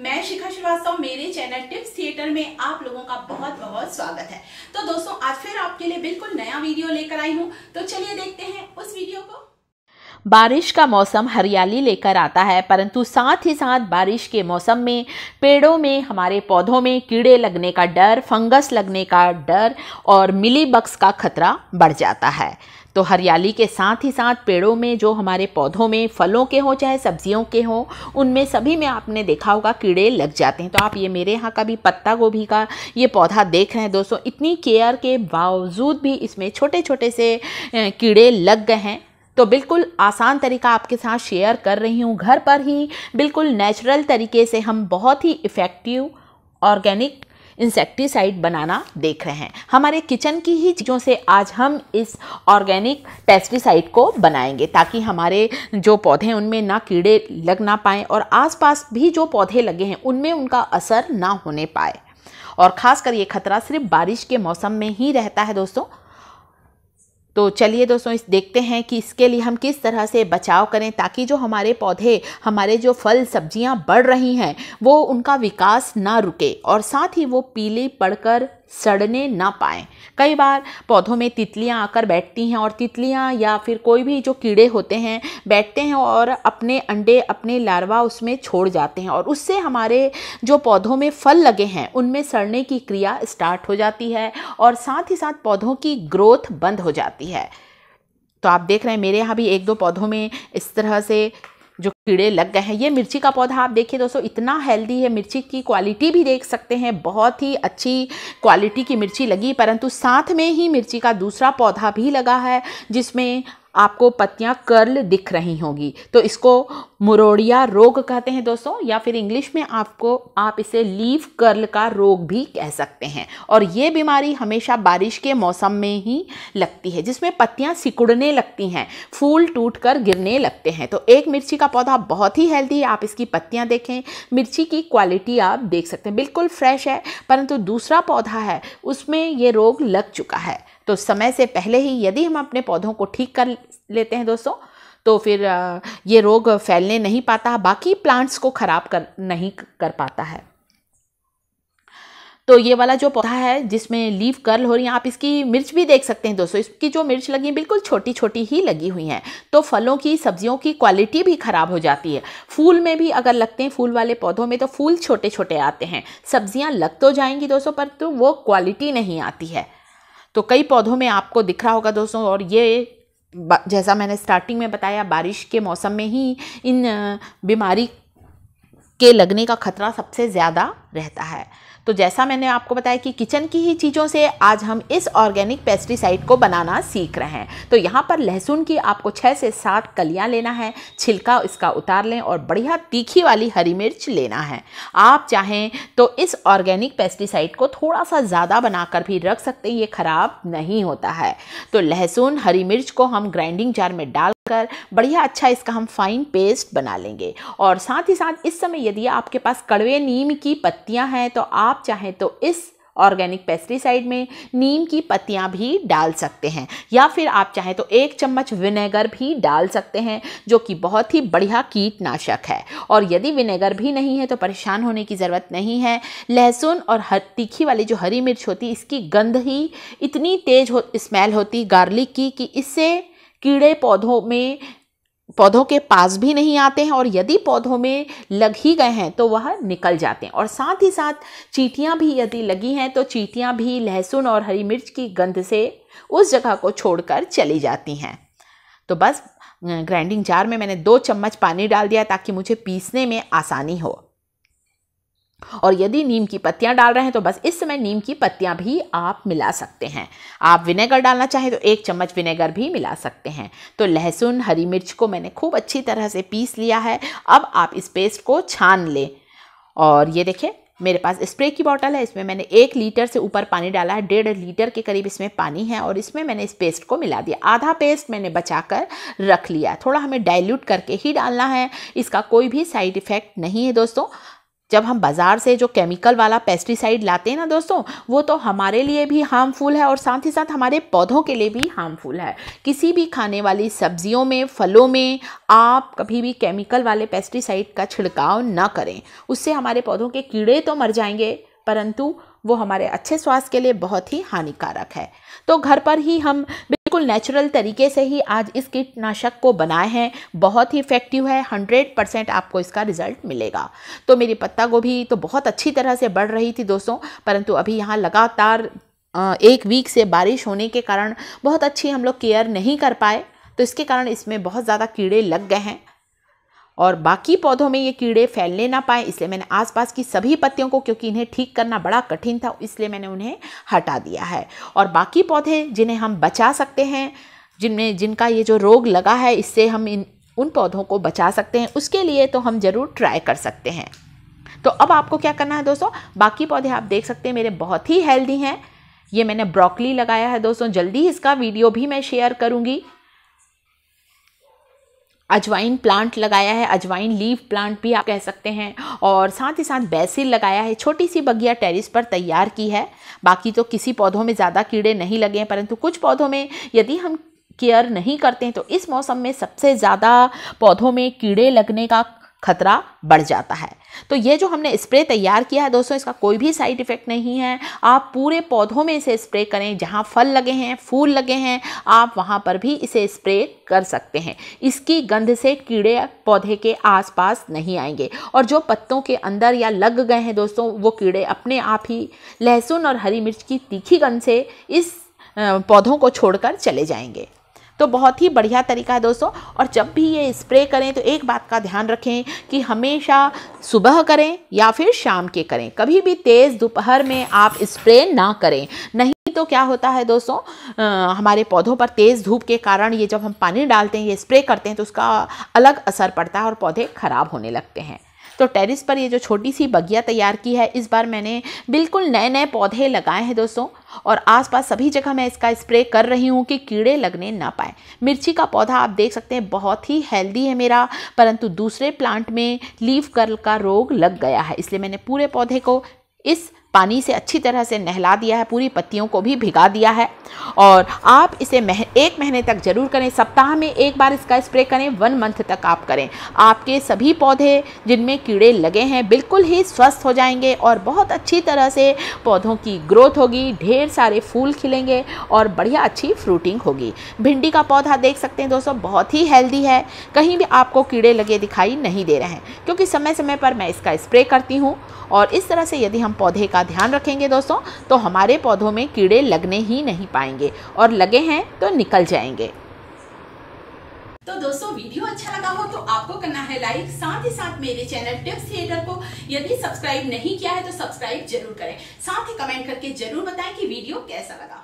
मैं शिखा श्रीवास्तव मेरे channel tips theatre में आप लोगों का बहुत बहुत स्वागत है तो दोस्तों आज फिर आपके लिए बिल्कुल नया वीडियो लेकर आई हूँ तो चलिए देखते हैं उस वीडियो को बारिश का मौसम हरियाली लेकर आता है परंतु साथ ही साथ बारिश के मौसम में पेड़ों में हमारे पौधों में कीड़े लगने का डर फंगस लगने का डर और मिली बक्स का खतरा बढ़ जाता है तो हरियाली के साथ ही साथ पेड़ों में जो हमारे पौधों में फलों के हों चाहे सब्जियों के हों उनमें सभी में आपने देखा होगा कीड़े लग जाते हैं तो आप ये मेरे यहाँ का भी पत्ता गोभी का ये पौधा देख रहे हैं दोस्तों इतनी केयर के बावजूद भी इसमें छोटे छोटे से कीड़े लग गए हैं तो बिल्कुल आसान तरीका आपके साथ शेयर कर रही हूँ घर पर ही बिल्कुल नेचुरल तरीके से हम बहुत ही इफ़ेक्टिव ऑर्गेनिक इंसेक्टिसाइड बनाना देख रहे हैं हमारे किचन की ही चीज़ों से आज हम इस ऑर्गेनिक पेस्टिसाइड को बनाएंगे ताकि हमारे जो पौधे हैं उनमें ना कीड़े लग ना पाएँ और आसपास भी जो पौधे लगे हैं उनमें उनका असर ना होने पाए और ख़ासकर ये खतरा सिर्फ बारिश के मौसम में ही रहता है दोस्तों तो चलिए दोस्तों इस देखते हैं कि इसके लिए हम किस तरह से बचाव करें ताकि जो हमारे पौधे हमारे जो फल सब्जियां बढ़ रही हैं वो उनका विकास ना रुके और साथ ही वो पीली पड़कर सड़ने ना पाए कई बार पौधों में तितलियां आकर बैठती हैं और तितलियां या फिर कोई भी जो कीड़े होते हैं बैठते हैं और अपने अंडे अपने लार्वा उसमें छोड़ जाते हैं और उससे हमारे जो पौधों में फल लगे हैं उनमें सड़ने की क्रिया स्टार्ट हो जाती है और साथ ही साथ पौधों की ग्रोथ बंद हो जाती है तो आप देख रहे हैं मेरे यहाँ भी एक दो पौधों में इस तरह से जो कीड़े लग गए हैं ये मिर्ची का पौधा आप देखिए दोस्तों इतना हेल्दी है मिर्ची की क्वालिटी भी देख सकते हैं बहुत ही अच्छी क्वालिटी की मिर्ची लगी परंतु साथ में ही मिर्ची का दूसरा पौधा भी लगा है जिसमें आपको पत्तियाँ कर्ल दिख रही होंगी तो इसको मुरोड़िया रोग कहते हैं दोस्तों या फिर इंग्लिश में आपको आप इसे लीव कर्ल का रोग भी कह सकते हैं और ये बीमारी हमेशा बारिश के मौसम में ही लगती है जिसमें पत्तियाँ सिकुड़ने लगती हैं फूल टूट कर गिरने लगते हैं तो एक मिर्ची का पौधा बहुत ही हेल्दी है आप इसकी पत्तियाँ देखें मिर्ची की क्वालिटी आप देख सकते हैं बिल्कुल फ्रेश है परंतु दूसरा पौधा है उसमें ये रोग लग चुका है तो समय से पहले ही यदि हम अपने पौधों को ठीक कर लेते हैं दोस्तों तो फिर ये रोग फैलने नहीं पाता बाकी प्लांट्स को ख़राब कर नहीं कर पाता है तो ये वाला जो पौधा है जिसमें लीव कर्ल हो रही है आप इसकी मिर्च भी देख सकते हैं दोस्तों इसकी जो मिर्च लगी है बिल्कुल छोटी छोटी ही लगी हुई हैं तो फलों की सब्जियों की क्वालिटी भी ख़राब हो जाती है फूल में भी अगर लगते हैं फूल वाले पौधों में तो फूल छोटे छोटे आते हैं सब्जियां लग तो जाएंगी दोस्तों पर तो वो क्वालिटी नहीं आती है तो कई पौधों में आपको दिख रहा होगा दोस्तों और ये जैसा मैंने स्टार्टिंग में बताया बारिश के मौसम में ही इन बीमारी के लगने का खतरा सबसे ज़्यादा रहता है तो जैसा मैंने आपको बताया कि किचन की ही चीज़ों से आज हम इस ऑर्गेनिक पेस्टिसाइड को बनाना सीख रहे हैं तो यहाँ पर लहसुन की आपको छः से सात कलियाँ लेना है छिलका इसका उतार लें और बढ़िया तीखी वाली हरी मिर्च लेना है आप चाहें तो इस ऑर्गेनिक पेस्टिसाइड को थोड़ा सा ज़्यादा बनाकर भी रख सकते हैं ये ख़राब नहीं होता है तो लहसुन हरी मिर्च को हम ग्राइंडिंग जार में डाल कर बढ़िया अच्छा इसका हम फाइन पेस्ट बना लेंगे और साथ ही साथ इस समय यदि आपके पास कड़वे नीम की पत्तियां हैं तो आप चाहें तो इस ऑर्गेनिक पेस्टिसाइड में नीम की पत्तियां भी डाल सकते हैं या फिर आप चाहें तो एक चम्मच विनेगर भी डाल सकते हैं जो कि बहुत ही बढ़िया कीटनाशक है और यदि विनेगर भी नहीं है तो परेशान होने की ज़रूरत नहीं है लहसुन और हर तीखी वाली जो हरी मिर्च होती इसकी गंध ही इतनी तेज़ हो स्मेल होती गार्लिक की कि इससे कीड़े पौधों में पौधों के पास भी नहीं आते हैं और यदि पौधों में लग ही गए हैं तो वह निकल जाते हैं और साथ ही साथ चीटियाँ भी यदि लगी हैं तो चीटियाँ भी लहसुन और हरी मिर्च की गंध से उस जगह को छोड़कर चली जाती हैं तो बस ग्राइंडिंग जार में मैंने दो चम्मच पानी डाल दिया ताकि मुझे पीसने में आसानी हो और यदि नीम की पत्तियां डाल रहे हैं तो बस इस समय नीम की पत्तियां भी आप मिला सकते हैं आप विनेगर डालना चाहें तो एक चम्मच विनेगर भी मिला सकते हैं तो लहसुन हरी मिर्च को मैंने खूब अच्छी तरह से पीस लिया है अब आप इस पेस्ट को छान लें और ये देखें मेरे पास स्प्रे की बॉटल है इसमें मैंने एक लीटर से ऊपर पानी डाला है डेढ़ लीटर के करीब इसमें पानी है और इसमें मैंने इस पेस्ट को मिला दिया आधा पेस्ट मैंने बचा कर रख लिया थोड़ा हमें डाइल्यूट करके ही डालना है इसका कोई भी साइड इफ़ेक्ट नहीं है दोस्तों जब हम बाज़ार से जो केमिकल वाला पेस्टिसाइड लाते हैं ना दोस्तों वो तो हमारे लिए भी हार्मफुल है और साथ ही साथ हमारे पौधों के लिए भी हार्मफुल है किसी भी खाने वाली सब्जियों में फलों में आप कभी भी केमिकल वाले पेस्टिसाइड का छिड़काव ना करें उससे हमारे पौधों के कीड़े तो मर जाएंगे परंतु वो हमारे अच्छे स्वास्थ्य के लिए बहुत ही हानिकारक है तो घर पर ही हम बिल्कुल नेचुरल तरीके से ही आज इस कीटनाशक को बनाए हैं बहुत ही इफेक्टिव है हंड्रेड परसेंट आपको इसका रिजल्ट मिलेगा तो मेरी पत्ता गोभी तो बहुत अच्छी तरह से बढ़ रही थी दोस्तों परंतु अभी यहाँ लगातार एक वीक से बारिश होने के कारण बहुत अच्छी हम लोग केयर नहीं कर पाए तो इसके कारण इसमें बहुत ज़्यादा कीड़े लग गए हैं और बाकी पौधों में ये कीड़े फैलने ना पाए इसलिए मैंने आसपास की सभी पत्तियों को क्योंकि इन्हें ठीक करना बड़ा कठिन था इसलिए मैंने उन्हें हटा दिया है और बाकी पौधे जिन्हें हम बचा सकते हैं जिनमें जिनका ये जो रोग लगा है इससे हम इन उन पौधों को बचा सकते हैं उसके लिए तो हम ज़रूर ट्राई कर सकते हैं तो अब आपको क्या करना है दोस्तों बाकी पौधे आप देख सकते हैं मेरे बहुत ही हेल्दी हैं ये मैंने ब्रोकली लगाया है दोस्तों जल्दी इसका वीडियो भी मैं शेयर करूँगी अजवाइन प्लांट लगाया है अजवाइन लीव प्लांट भी आप कह सकते हैं और साथ ही साथ बैसिल लगाया है छोटी सी बगिया टेरिस पर तैयार की है बाकी तो किसी पौधों में ज़्यादा कीड़े नहीं लगे हैं परंतु कुछ पौधों में यदि हम केयर नहीं करते हैं तो इस मौसम में सबसे ज़्यादा पौधों में कीड़े लगने का खतरा बढ़ जाता है तो ये जो हमने स्प्रे तैयार किया है दोस्तों इसका कोई भी साइड इफ़ेक्ट नहीं है आप पूरे पौधों में इसे स्प्रे करें जहाँ फल लगे हैं फूल लगे हैं आप वहाँ पर भी इसे स्प्रे कर सकते हैं इसकी गंध से कीड़े पौधे के आसपास नहीं आएंगे और जो पत्तों के अंदर या लग गए हैं दोस्तों वो कीड़े अपने आप ही लहसुन और हरी मिर्च की तीखी गंध से इस पौधों को छोड़कर चले जाएंगे तो बहुत ही बढ़िया तरीका है दोस्तों और जब भी ये स्प्रे करें तो एक बात का ध्यान रखें कि हमेशा सुबह करें या फिर शाम के करें कभी भी तेज़ दोपहर में आप स्प्रे ना करें नहीं तो क्या होता है दोस्तों आ, हमारे पौधों पर तेज़ धूप के कारण ये जब हम पानी डालते हैं ये स्प्रे करते हैं तो उसका अलग असर पड़ता है और पौधे ख़राब होने लगते हैं तो टेरिस पर ये जो छोटी सी बगिया तैयार की है इस बार मैंने बिल्कुल नए नए पौधे लगाए हैं दोस्तों और आसपास सभी जगह मैं इसका स्प्रे कर रही हूँ कि कीड़े लगने ना पाए मिर्ची का पौधा आप देख सकते हैं बहुत ही हेल्दी है मेरा परंतु दूसरे प्लांट में लीफ कर्ल का रोग लग गया है इसलिए मैंने पूरे पौधे को इस पानी से अच्छी तरह से नहला दिया है पूरी पत्तियों को भी भिगा दिया है और आप इसे मह, एक महीने तक जरूर करें सप्ताह में एक बार इसका स्प्रे करें वन मंथ तक आप करें आपके सभी पौधे जिनमें कीड़े लगे हैं बिल्कुल ही स्वस्थ हो जाएंगे और बहुत अच्छी तरह से पौधों की ग्रोथ होगी ढेर सारे फूल खिलेंगे और बढ़िया अच्छी फ्रूटिंग होगी भिंडी का पौधा देख सकते हैं दोस्तों बहुत ही हेल्दी है कहीं भी आपको कीड़े लगे दिखाई नहीं दे रहे हैं क्योंकि समय समय पर मैं इसका स्प्रे करती हूँ और इस तरह से यदि हम पौधे का ध्यान रखेंगे दोस्तों तो हमारे पौधों में कीड़े लगने ही नहीं पाएंगे और लगे हैं तो निकल जाएंगे तो दोस्तों वीडियो अच्छा लगा हो तो आपको करना है लाइक साथ ही साथ मेरे चैनल टिप्स थिएटर को यदि सब्सक्राइब नहीं किया है तो सब्सक्राइब जरूर करें साथ ही कमेंट करके जरूर बताएं कि वीडियो कैसा लगा